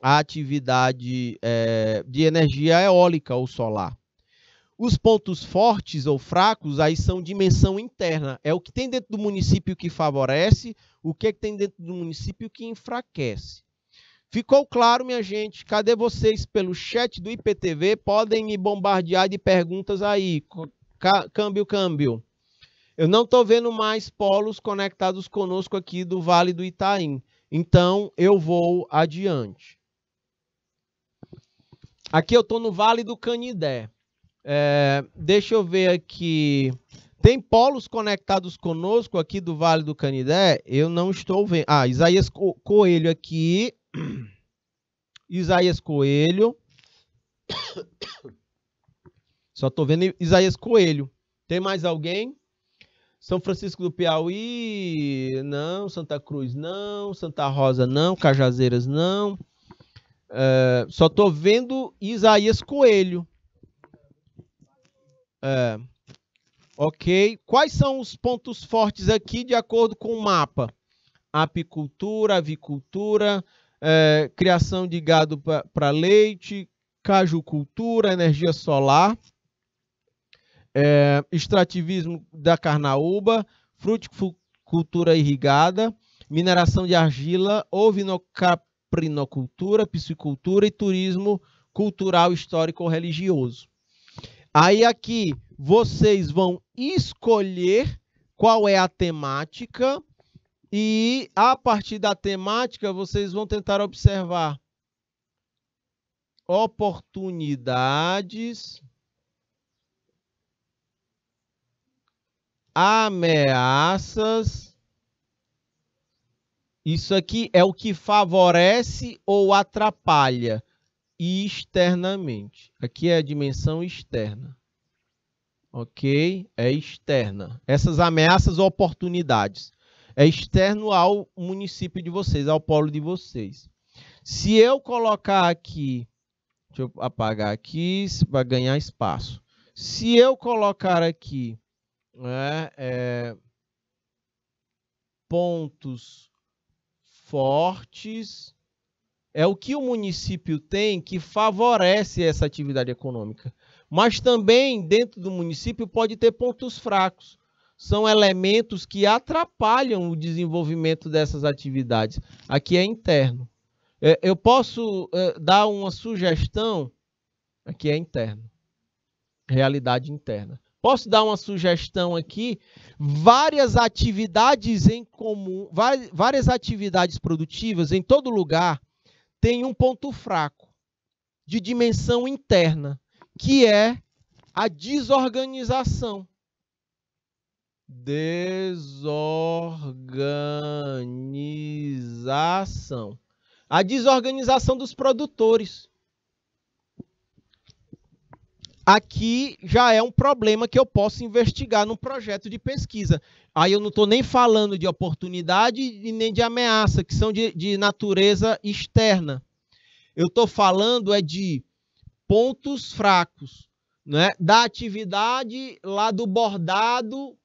a atividade é, de energia eólica ou solar. Os pontos fortes ou fracos aí são dimensão interna. É o que tem dentro do município que favorece, o que, é que tem dentro do município que enfraquece. Ficou claro, minha gente? Cadê vocês pelo chat do IPTV? Podem me bombardear de perguntas aí. Câmbio, câmbio. Eu não estou vendo mais polos conectados conosco aqui do Vale do Itaim. Então, eu vou adiante. Aqui eu estou no Vale do Canidé. É, deixa eu ver aqui. Tem polos conectados conosco aqui do Vale do Canidé? Eu não estou vendo. Ah, Isaías Coelho aqui. Isaías Coelho. <coughs> Só estou vendo Isaías Coelho. Tem mais alguém? São Francisco do Piauí, não. Santa Cruz, não. Santa Rosa, não. Cajazeiras, não. É, só estou vendo Isaías Coelho. É, ok. Quais são os pontos fortes aqui de acordo com o mapa? Apicultura, avicultura, é, criação de gado para leite, cajucultura, energia solar, é, extrativismo da carnaúba, fruticultura irrigada, mineração de argila, ovinocaprinocultura, piscicultura e turismo cultural, histórico ou religioso. Aí aqui vocês vão escolher qual é a temática e a partir da temática vocês vão tentar observar oportunidades, ameaças. Isso aqui é o que favorece ou atrapalha e externamente. Aqui é a dimensão externa. Ok? É externa. Essas ameaças ou oportunidades. É externo ao município de vocês, ao polo de vocês. Se eu colocar aqui, deixa eu apagar aqui, vai ganhar espaço. Se eu colocar aqui né, é, pontos fortes é o que o município tem que favorece essa atividade econômica. Mas também, dentro do município, pode ter pontos fracos. São elementos que atrapalham o desenvolvimento dessas atividades. Aqui é interno. É, eu posso é, dar uma sugestão. Aqui é interno. Realidade interna. Posso dar uma sugestão aqui? Várias atividades em comum, várias atividades produtivas em todo lugar tem um ponto fraco de dimensão interna, que é a desorganização. Desorganização. A desorganização dos produtores aqui já é um problema que eu posso investigar num projeto de pesquisa. Aí eu não estou nem falando de oportunidade e nem de ameaça, que são de, de natureza externa. Eu estou falando é de pontos fracos, né? da atividade lá do bordado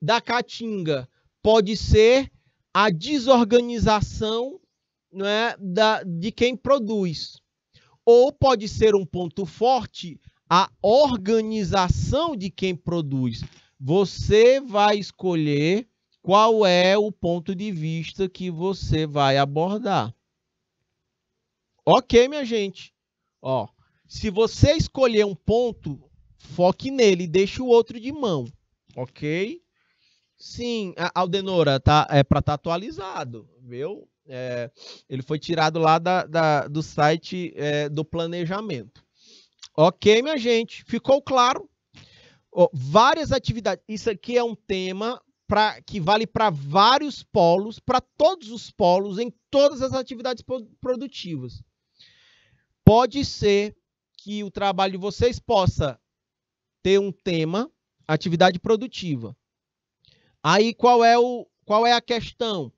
da caatinga. Pode ser a desorganização né, da, de quem produz ou pode ser um ponto forte a organização de quem produz. Você vai escolher qual é o ponto de vista que você vai abordar. Ok, minha gente. Ó, se você escolher um ponto, foque nele, deixe o outro de mão, ok? Sim, Aldenora, tá, é para estar tá atualizado, viu? É, ele foi tirado lá da, da do site é, do planejamento. Ok, minha gente, ficou claro? Oh, várias atividades. Isso aqui é um tema pra, que vale para vários polos, para todos os polos, em todas as atividades produtivas. Pode ser que o trabalho de vocês possa ter um tema, atividade produtiva. Aí qual é, o, qual é a questão?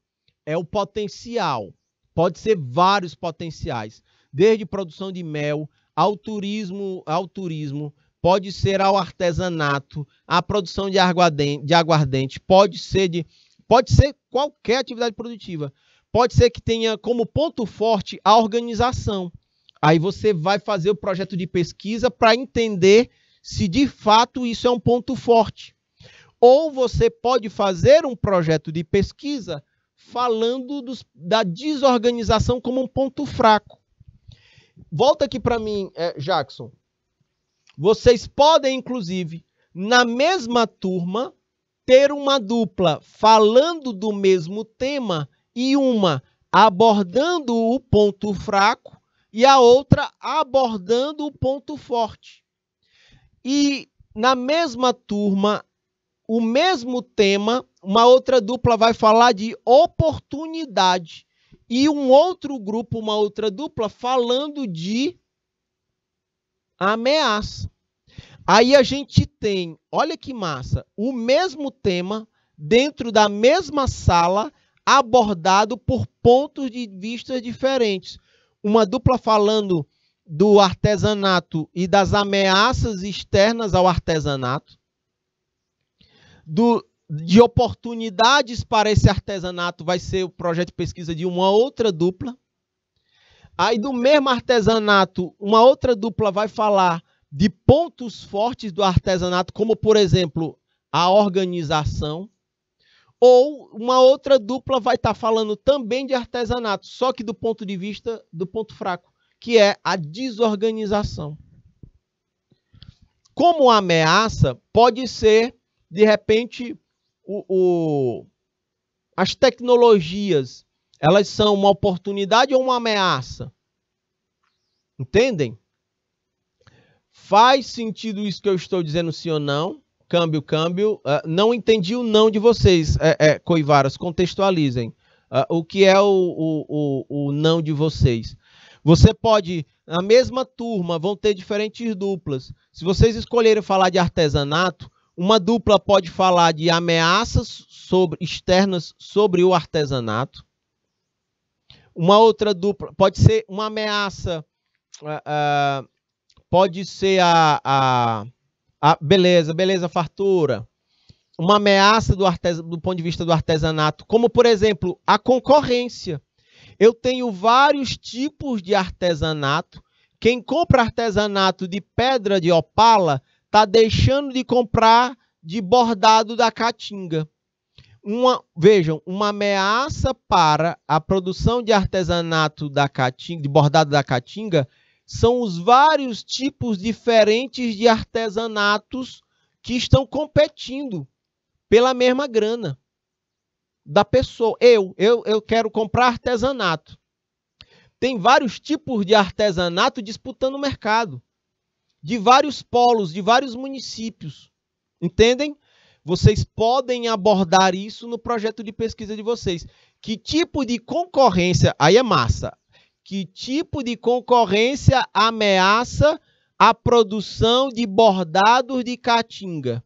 é o potencial. Pode ser vários potenciais, desde produção de mel ao turismo, ao turismo, pode ser ao artesanato, à produção de aguardente, de aguardente, pode ser de pode ser qualquer atividade produtiva. Pode ser que tenha como ponto forte a organização. Aí você vai fazer o projeto de pesquisa para entender se de fato isso é um ponto forte. Ou você pode fazer um projeto de pesquisa falando dos, da desorganização como um ponto fraco. Volta aqui para mim, é, Jackson. Vocês podem, inclusive, na mesma turma, ter uma dupla falando do mesmo tema e uma abordando o ponto fraco e a outra abordando o ponto forte. E na mesma turma, o mesmo tema, uma outra dupla vai falar de oportunidade. E um outro grupo, uma outra dupla, falando de ameaça. Aí a gente tem, olha que massa, o mesmo tema dentro da mesma sala, abordado por pontos de vista diferentes. Uma dupla falando do artesanato e das ameaças externas ao artesanato, do, de oportunidades para esse artesanato vai ser o projeto de pesquisa de uma outra dupla. Aí, do mesmo artesanato, uma outra dupla vai falar de pontos fortes do artesanato, como, por exemplo, a organização. Ou uma outra dupla vai estar tá falando também de artesanato, só que do ponto de vista do ponto fraco, que é a desorganização. Como ameaça, pode ser de repente, o, o, as tecnologias, elas são uma oportunidade ou uma ameaça? Entendem? Faz sentido isso que eu estou dizendo, sim ou não? Câmbio, câmbio. Uh, não entendi o não de vocês, é, é, Coivaras. Contextualizem. Uh, o que é o, o, o, o não de vocês? Você pode, na mesma turma, vão ter diferentes duplas. Se vocês escolherem falar de artesanato, uma dupla pode falar de ameaças sobre, externas sobre o artesanato. Uma outra dupla pode ser uma ameaça, uh, pode ser a, a, a, beleza, beleza, fartura. Uma ameaça do, artes, do ponto de vista do artesanato, como por exemplo a concorrência. Eu tenho vários tipos de artesanato. Quem compra artesanato de pedra de opala está deixando de comprar de bordado da caatinga. Uma, vejam, uma ameaça para a produção de artesanato da caatinga, de bordado da caatinga, são os vários tipos diferentes de artesanatos que estão competindo pela mesma grana da pessoa. Eu, eu, eu quero comprar artesanato. Tem vários tipos de artesanato disputando o mercado de vários polos, de vários municípios. Entendem? Vocês podem abordar isso no projeto de pesquisa de vocês. Que tipo de concorrência, aí é massa, que tipo de concorrência ameaça a produção de bordados de caatinga?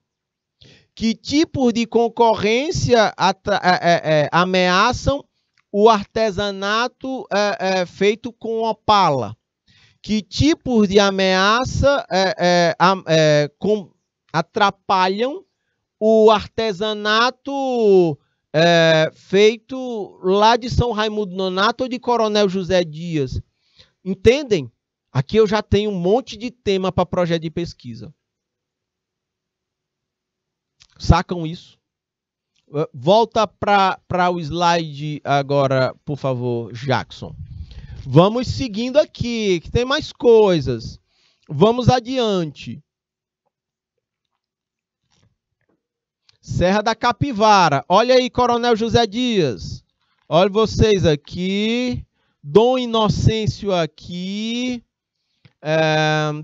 Que tipo de concorrência é, é, é, ameaçam o artesanato é, é feito com opala? que tipos de ameaça é, é, é com, atrapalham o artesanato é, feito lá de São Raimundo Nonato ou de Coronel José Dias. Entendem? Aqui eu já tenho um monte de tema para projeto de pesquisa. Sacam isso? Volta para o slide agora, por favor, Jackson. Vamos seguindo aqui, que tem mais coisas. Vamos adiante. Serra da Capivara. Olha aí, Coronel José Dias. Olha vocês aqui. Dom Inocêncio aqui. É,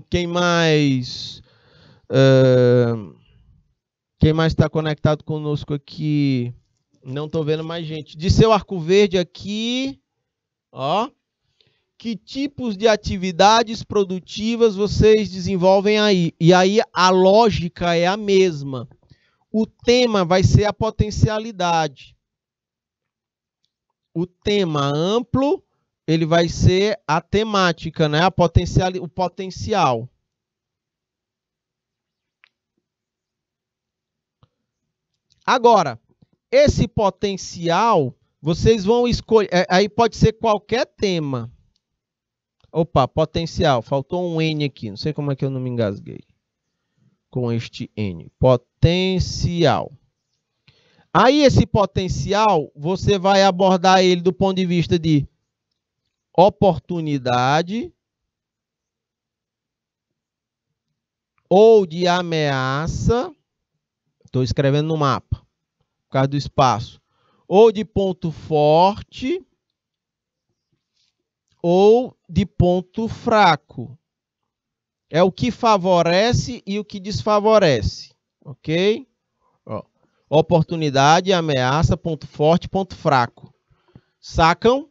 quem mais? É, quem mais está conectado conosco aqui? Não estou vendo mais gente. De seu Arco Verde aqui. Ó que tipos de atividades produtivas vocês desenvolvem aí. E aí a lógica é a mesma. O tema vai ser a potencialidade. O tema amplo, ele vai ser a temática, né? a potencial, o potencial. Agora, esse potencial, vocês vão escolher. É, aí pode ser qualquer tema Opa, potencial. Faltou um N aqui. Não sei como é que eu não me engasguei com este N. Potencial. Aí, esse potencial, você vai abordar ele do ponto de vista de oportunidade ou de ameaça. Estou escrevendo no mapa, por causa do espaço. Ou de ponto forte ou de ponto fraco. É o que favorece e o que desfavorece, ok? Ó, oportunidade, ameaça, ponto forte, ponto fraco. Sacam?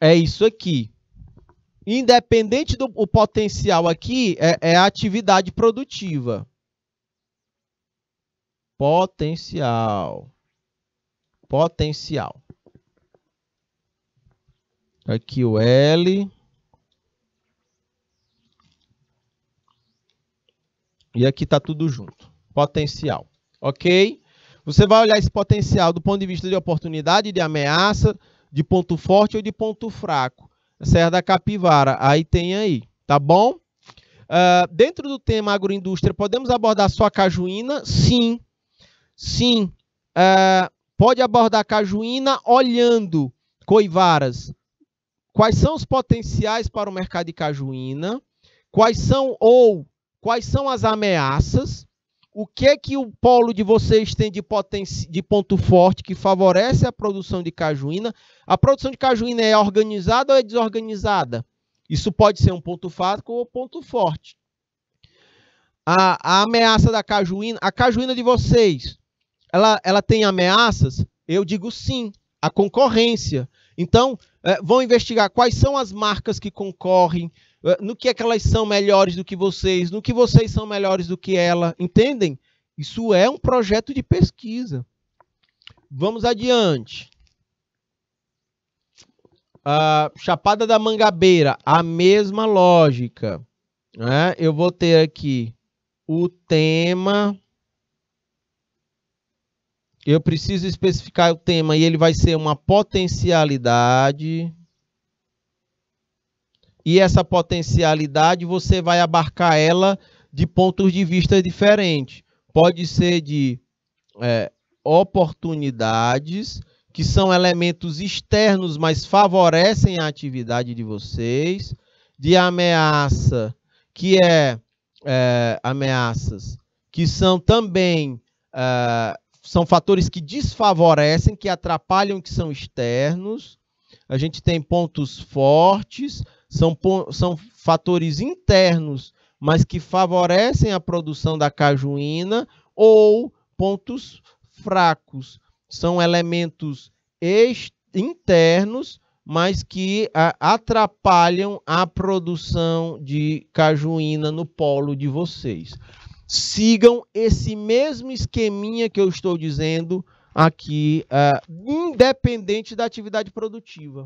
É isso aqui. Independente do potencial aqui, é, é a atividade produtiva. Potencial. Potencial. Aqui o L. E aqui está tudo junto. Potencial. Ok? Você vai olhar esse potencial do ponto de vista de oportunidade, de ameaça, de ponto forte ou de ponto fraco. Serra é da capivara. Aí tem aí. Tá bom? Uh, dentro do tema agroindústria, podemos abordar só a cajuína? Sim. Sim. Uh, pode abordar a cajuína olhando coivaras, quais são os potenciais para o mercado de cajuína, quais são ou quais são as ameaças, o que é que o polo de vocês tem de, de ponto forte que favorece a produção de cajuína. A produção de cajuína é organizada ou é desorganizada? Isso pode ser um ponto fraco ou ponto forte. A, a, ameaça da cajuína, a cajuína de vocês, ela, ela tem ameaças? Eu digo sim, a concorrência. Então, é, vão investigar quais são as marcas que concorrem, é, no que é que elas são melhores do que vocês, no que vocês são melhores do que ela, entendem? Isso é um projeto de pesquisa. Vamos adiante. Chapada da Mangabeira, a mesma lógica. Né? Eu vou ter aqui o tema eu preciso especificar o tema e ele vai ser uma potencialidade. E essa potencialidade você vai abarcar ela de pontos de vista diferentes. Pode ser de é, oportunidades, que são elementos externos, mas favorecem a atividade de vocês, de ameaça, que é, é ameaças, que são também é, são fatores que desfavorecem, que atrapalham, que são externos. A gente tem pontos fortes, são, são fatores internos, mas que favorecem a produção da cajuína, ou pontos fracos. São elementos internos, mas que atrapalham a produção de cajuína no polo de vocês sigam esse mesmo esqueminha que eu estou dizendo aqui, uh, independente da atividade produtiva.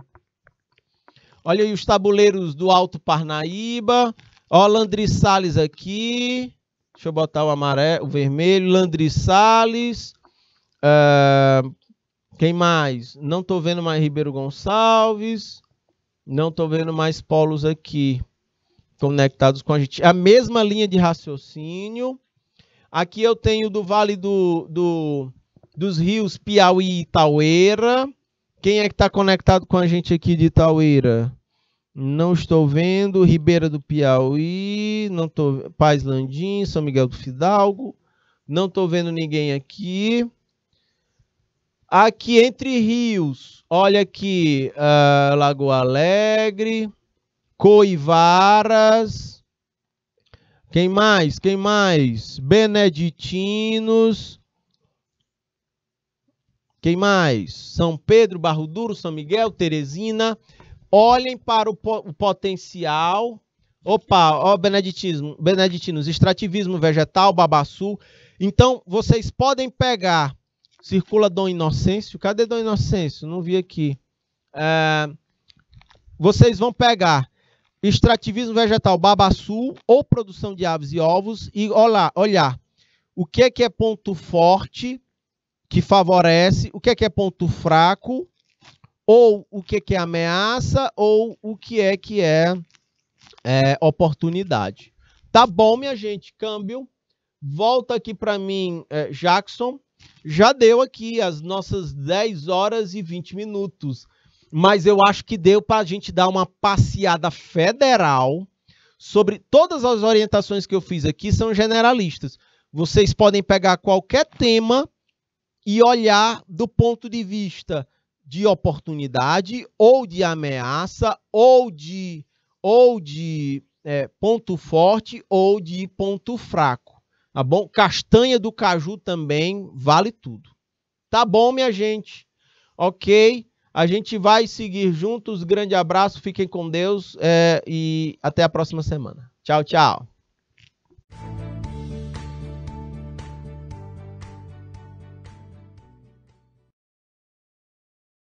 Olha aí os tabuleiros do Alto Parnaíba. Ó, Landry Salles aqui. Deixa eu botar o amarelo, o vermelho. Landry Salles. Uh, quem mais? Não estou vendo mais Ribeiro Gonçalves. Não estou vendo mais polos aqui conectados com a gente. A mesma linha de raciocínio. Aqui eu tenho do Vale do, do dos rios Piauí e Itaueira. Quem é que está conectado com a gente aqui de Itaueira? Não estou vendo. Ribeira do Piauí, não tô Paz Landim, São Miguel do Fidalgo. Não estou vendo ninguém aqui. Aqui entre rios, olha aqui, uh, Lagoa Alegre coivaras. Quem mais? Quem mais? Beneditinos. Quem mais? São Pedro, Barro Duro, São Miguel, Teresina. Olhem para o, po o potencial. Opa, ó, beneditinos, beneditinos, extrativismo vegetal, babaçu. Então, vocês podem pegar. Circula Dom Inocêncio. Cadê Dom Inocêncio? Não vi aqui. É, vocês vão pegar extrativismo vegetal babaçu ou produção de aves e ovos e olhar, olhar o que é que é ponto forte que favorece, o que é que é ponto fraco ou o que é que é ameaça ou o que é que é, é oportunidade. Tá bom, minha gente, câmbio. Volta aqui para mim, é, Jackson. Já deu aqui as nossas 10 horas e 20 minutos mas eu acho que deu para a gente dar uma passeada federal sobre todas as orientações que eu fiz aqui são generalistas. Vocês podem pegar qualquer tema e olhar do ponto de vista de oportunidade ou de ameaça ou de ou de é, ponto forte ou de ponto fraco, tá bom? Castanha do caju também vale tudo. Tá bom, minha gente? OK? A gente vai seguir juntos. Grande abraço, fiquem com Deus é, e até a próxima semana. Tchau, tchau.